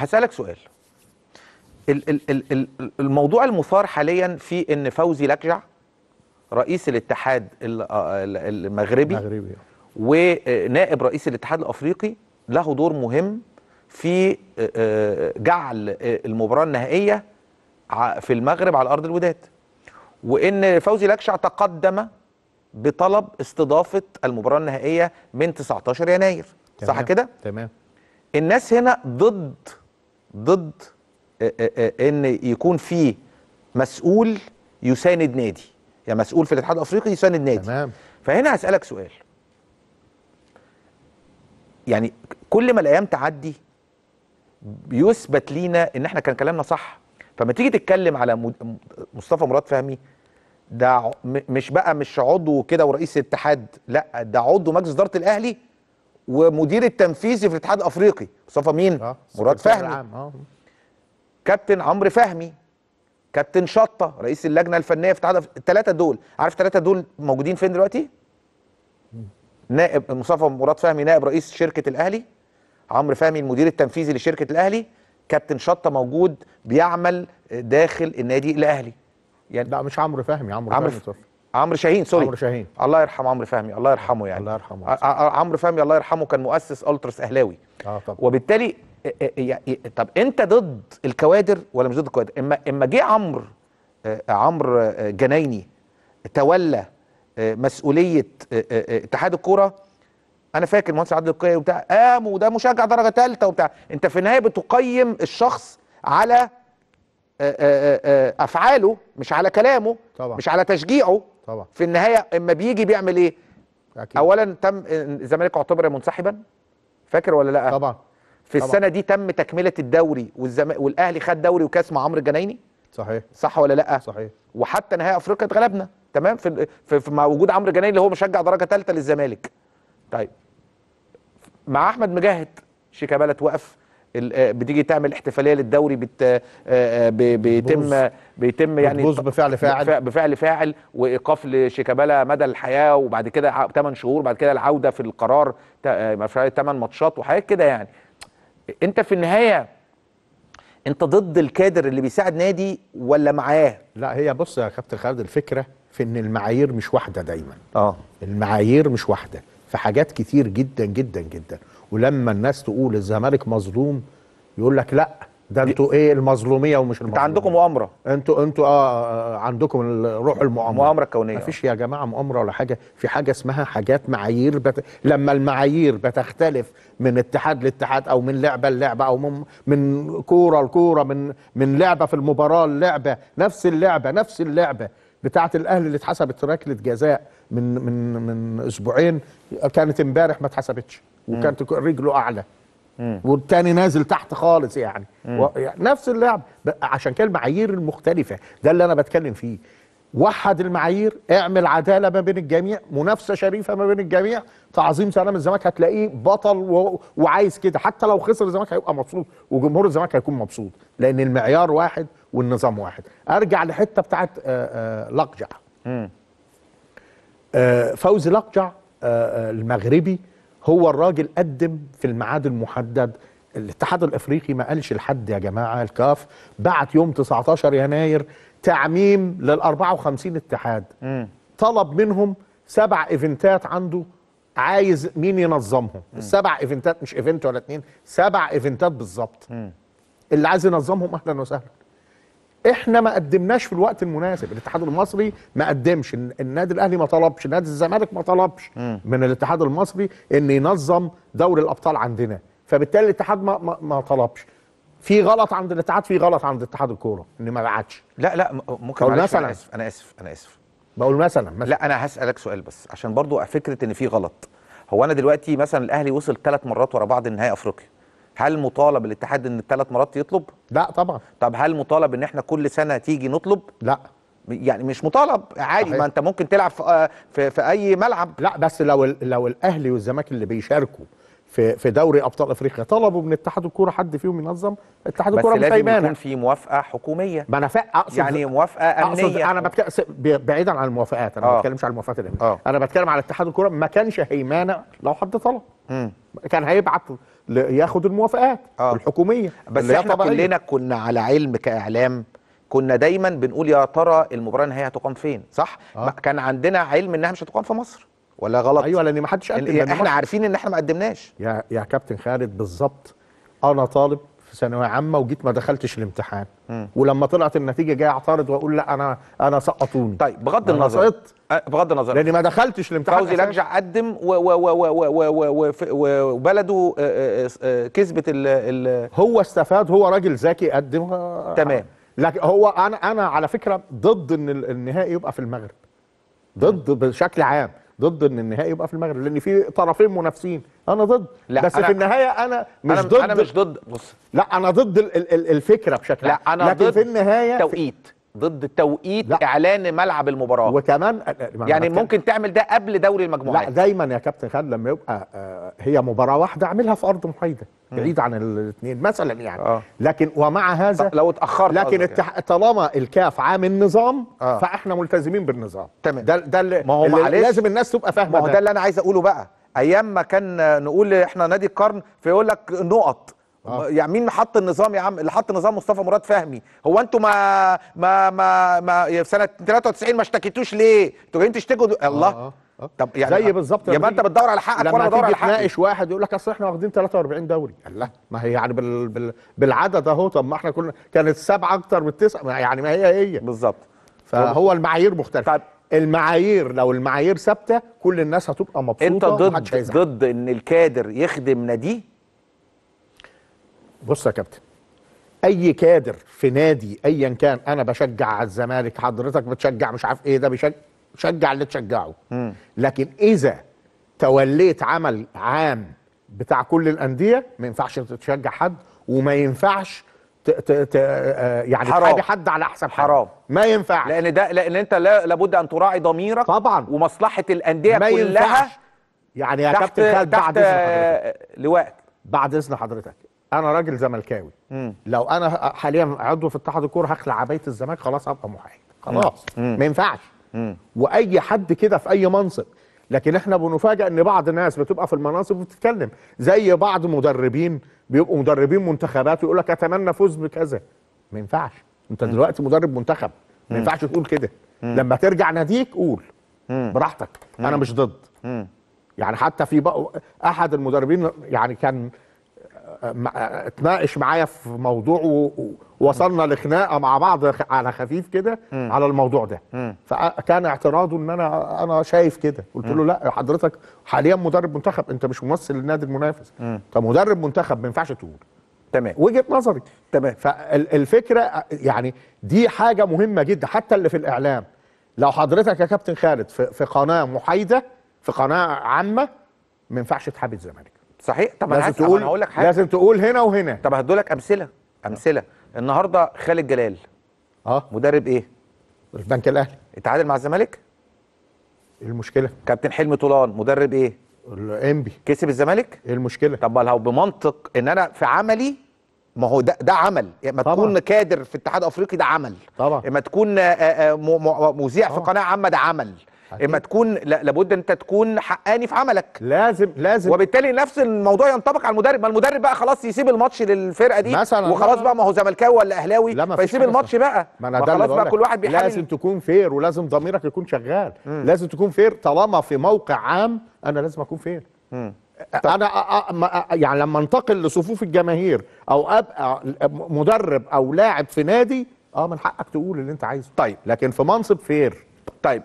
هسألك سؤال ال ال ال ال الموضوع المثار حاليا في ان فوزي لكجع رئيس الاتحاد آه، المغربي المغربي ونائب رئيس الاتحاد الافريقي له دور مهم في آه، آه، جعل المباراه النهائيه في المغرب على ارض الوداد وان فوزي لكشع تقدم بطلب استضافه المباراه النهائيه من 19 يناير تمام صح كده تمام الناس هنا ضد ضد آه، آه، آه، ان يكون في مسؤول يساند نادي يعني مسؤول في الاتحاد الافريقي يساند نادي تمام فهنا هسالك سؤال يعني كل ما الايام تعدي بيثبت لينا ان احنا كان كلامنا صح فما تيجي تتكلم على مصطفى مراد فهمي ده مش بقى مش عضو كده ورئيس اتحاد لا ده عضو مجلس اداره الاهلي ومدير التنفيذي في الاتحاد الافريقي مصطفى مين آه. مراد فهمي آه. كابتن عمرو فهمي كابتن شطه رئيس اللجنه الفنيه في الاتحاد الثلاثه دول عارف الثلاثه دول موجودين فين دلوقتي نائب مصطفى مراد فهمي نائب رئيس شركه الاهلي عمرو فهمي المدير التنفيذي لشركه الاهلي كابتن شطه موجود بيعمل داخل النادي الاهلي يعني لا مش عمرو فهمي عمرو فهمي عمرو شاهين سوري عمرو شاهين الله يرحم عمرو فهمي الله يرحمه يعني الله يرحمه عمرو فهمي الله يرحمه كان مؤسس التراس اهلاوي اه طبعا وبالتالي طب انت ضد الكوادر ولا مش ضد الكوادر اما اما جه عمرو آه، عمرو آه، جنايني تولى آه، مسؤوليه اتحاد الكوره انا فاكر مهندس عادل القيعي وبتاع قام وده مشجع درجه ثالثه وبتاع انت في النهايه بتقيم الشخص على افعاله مش على كلامه طبعا. مش على تشجيعه طبعا في النهايه اما بيجي بيعمل ايه أكيد. اولا تم الزمالك اعتبر منسحبا فاكر ولا لا طبعا في طبعا. السنه دي تم تكمله الدوري والزم... والاهلي خد دوري وكاس مع عمرو الجنايني صحيح صح ولا لا صحيح وحتى نهائي افريقيا اتغلبنا تمام في, في, في مع وجود عمرو الجنايني اللي هو مشجع درجه ثالثه للزمالك طيب مع احمد مجاهد شيكابالا توقف آه، بتيجي تعمل احتفاليه للدوري بت آه، آه، بيتم بيتم يعني بفعل فاعل بفعل فاعل وايقاف لشيكابالا مدى الحياه وبعد كده 8 شهور بعد كده العوده في القرار مفعل 8 ماتشات وحاجات كده يعني انت في النهايه انت ضد الكادر اللي بيساعد نادي ولا معاه لا هي بص يا كابتن خالد الفكره في ان المعايير مش واحده دايما اه المعايير مش واحده في حاجات كتير جدا جدا جدا ولما الناس تقول الزمالك مظلوم يقول لك لا ده انتوا ايه المظلوميه ومش المظلوميه انت عندكم مؤامره انتوا انتوا اه, آه، عندكم روح المؤامره المؤامره الكونيه مفيش يا جماعه مؤامره ولا حاجه في حاجه اسمها حاجات معايير بت... لما المعايير بتختلف من اتحاد لاتحاد او من لعبه للعبه او من من كوره لكوره من من لعبه في المباراه للعبه نفس اللعبه نفس اللعبه بتاعه الاهلي اللي اتحسبت ركله جزاء من من من اسبوعين كانت امبارح ما اتحسبتش وكانت رجله اعلى والتاني نازل تحت خالص يعني و... يعني نفس اللعب عشان كده المعايير المختلفه ده اللي انا بتكلم فيه وحد المعايير اعمل عداله ما بين الجميع منافسه شريفه ما بين الجميع تعظيم سلام الزمالك هتلاقيه بطل و... وعايز كده حتى لو خسر الزمالك هيبقى مبسوط وجمهور الزمالك هيكون مبسوط لان المعيار واحد والنظام واحد ارجع لحته بتاعت آه، آه، لقجع آه، فوزي لقجع المغربي هو الراجل قدم في الميعاد المحدد الاتحاد الافريقي ما قالش لحد يا جماعه الكاف بعت يوم 19 يناير تعميم لل 54 اتحاد م. طلب منهم سبع ايفنتات عنده عايز مين ينظمهم السبع ايفنتات مش ايفنت ولا اتنين سبع ايفنتات بالظبط اللي عايز ينظمهم اهلا وسهلا احنا ما قدمناش في الوقت المناسب الاتحاد المصري ما قدمش النادي الاهلي ما طلبش نادي الزمالك ما طلبش من الاتحاد المصري ان ينظم دوري الابطال عندنا فبالتالي الاتحاد ما, ما, ما طلبش في غلط عند الاتحاد في غلط عند اتحاد الكوره ان ما بعتش لا لا ممكن بقول مثلا انا اسف انا اسف انا اسف بقول مثلا, مثلا لا انا هسالك سؤال بس عشان برضو فكره ان في غلط هو انا دلوقتي مثلا الاهلي وصل ثلاث مرات ورا بعض النهائي افريقيا هل مطالب الاتحاد ان الثلاث مرات يطلب؟ لا طبعا طب هل مطالب ان احنا كل سنه تيجي نطلب؟ لا يعني مش مطالب عادي ما انت ممكن تلعب في, في, في اي ملعب لا بس لو لو الاهلي والزمالك اللي بيشاركوا في في دوري ابطال افريقيا طلبوا من اتحاد الكوره حد فيهم ينظم اتحاد الكوره مش هيمانع بس يكون في موافقه حكوميه ما انا اقصد يعني موافقه امنيه أقصد انا بتكلم بعيدا عن الموافقات انا ما آه. بتكلمش عن الموافقات الامنيه آه. انا بتكلم على اتحاد الكوره ما كانش هيمانه لو حد طلب كان هيبعت ياخد الموافقات آه. الحكوميه بس احنا طبعاً كلنا كنا على علم كاعلام كنا دايما بنقول يا ترى المباراه النهائيه هتقام فين صح آه. كان عندنا علم انها مش هتقام في مصر ولا غلط ايوه لان ما حدش قدم احنا عارفين ان احنا ما قدمناش يا يا كابتن خالد بالظبط انا طالب في ثانويه عامه وجيت ما دخلتش الامتحان مم. ولما طلعت النتيجه جاي اعترض واقول لا انا انا سقطوني طيب بغض النظر سقطت بغض النظر لاني ما دخلتش الامتحان فوزي لجع قدم وبلده كسبت ال ال هو استفاد هو راجل ذكي قدم تمام لكن هو انا انا على فكره ضد ان النهائي يبقى في المغرب ضد بشكل عام ضد ان النهائي يبقى في المغرب لان في طرفين منافسين انا ضد لا بس أنا في النهايه انا مش أنا ضد انا مش ضد بص لا انا ضد الـ الـ الفكره بشكل لا انا لكن ضد في النهايه توقيت ضد توقيت لا. اعلان ملعب المباراه وكمان يعني ممكن تعمل ده قبل دوري المجموعات لا دايما يا كابتن خالد لما يبقى هي مباراه واحده اعملها في ارض محايده بعيد عن الاثنين مثلا يعني آه. لكن ومع هذا لو اتاخرت لكن التح... يعني. طالما الكاف عامل نظام آه. فاحنا ملتزمين بالنظام تمام ده ده اللي ما هو اللي لازم الناس تبقى فاهمه ما هو ده, ده اللي انا عايز اقوله بقى ايام ما كان نقول احنا نادي القرن فيقول لك نقط آه. يعني مين حط النظام يا عم اللي حط نظام مصطفى مراد فهمي هو انتوا ما ما ما, ما سنه 93 ما اشتكيتوش ليه انتوا جايين تشتكوا دو... الله آه. آه. طب يعني زي بالظبط يبقى انت بتدور على حقك وانا بدور على حقك لما تناقش واحد يقول لك اصل احنا واخدين 43 دوري الله ما هي يعني بال... بال... بالعدد اهو طب ما احنا كنا كانت سبعه اكتر من تسعه يعني ما هي هي بالظبط فهو المعايير مختلفه طب المعايير لو المعايير ثابته كل الناس هتبقى مبسوطه انت ضد ضد ان الكادر يخدم ناديه بص يا كابتن اي كادر في نادي ايا كان انا بشجع على الزمالك حضرتك بتشجع مش عارف ايه ده بيشجع شجع اللي تشجعه مم. لكن اذا توليت عمل عام بتاع كل الانديه ما ينفعش تشجع حد وما ينفعش ت ت ت آه، يعني حرام. حد على حساب حرام ما ينفعش لان ده لان انت لابد ان تراعي ضميرك طبعا ومصلحه الانديه ما كلها ينفعش. يعني يا كابتن خالد بعد اذن حضرتك لوقت بعد اذن حضرتك انا راجل زملكاوي لو انا حاليا عضو في اتحاد الكوره هخلع عبايه الزمالك خلاص ابقى محايد خلاص ما ينفعش واي حد كده في اي منصب لكن احنا بنفاجئ ان بعض الناس بتبقى في المناصب وبتتكلم زي بعض مدربين بيبقوا مدربين منتخبات ويقول لك اتمنى فوز بكذا ما ينفعش انت دلوقتي مدرب منتخب ما ينفعش تقول كده لما ترجع ناديك قول براحتك انا مش ضد يعني حتى في بقى احد المدربين يعني كان اتناقش معايا في موضوع ووصلنا لخناقه مع بعض على خفيف كده على الموضوع ده فكان اعتراضه ان انا انا شايف كده قلت له لا حضرتك حاليا مدرب منتخب انت مش ممثل للنادي المنافس انت مدرب منتخب ما ينفعش تقول تمام وجهه نظري تمام فالفكره يعني دي حاجه مهمه جدا حتى اللي في الاعلام لو حضرتك يا كابتن خالد في قناه محايده في قناه عامه ما ينفعش تحابي الزمالك صحيح طب انا تقول هقول لك حاجه لازم تقول هنا وهنا طب هدولك امثله امثله النهارده خالد جلال اه مدرب ايه؟ البنك الاهلي اتعادل مع الزمالك؟ ايه المشكله؟ كابتن حلمي طولان مدرب ايه؟ الانبي كسب الزمالك؟ ايه المشكله؟ طب ما لو بمنطق ان انا في عملي ما هو ده ده عمل يعني ما طبعًا. تكون كادر في اتحاد افريقي ده عمل طبعا ما تكون آه، آه، آه، مذيع في قناه عامه ده عمل اما تكون لابد انت تكون حقاني في عملك لازم لازم وبالتالي نفس الموضوع ينطبق على المدرب ما المدرب بقى خلاص يسيب الماتش للفرقه دي مثلا وخلاص بقى ما هو زملكاوي ولا اهلاوي فيسيب الماتش بقى ما, أنا ما خلاص بقى كل واحد بيحلل لازم تكون فير ولازم ضميرك يكون شغال مم. لازم تكون فير طالما في موقع عام انا لازم اكون فير مم. انا يعني لما انتقل لصفوف الجماهير او ابقى مدرب او لاعب في نادي اه من حقك تقول اللي انت عايزه طيب لكن في منصب فير طيب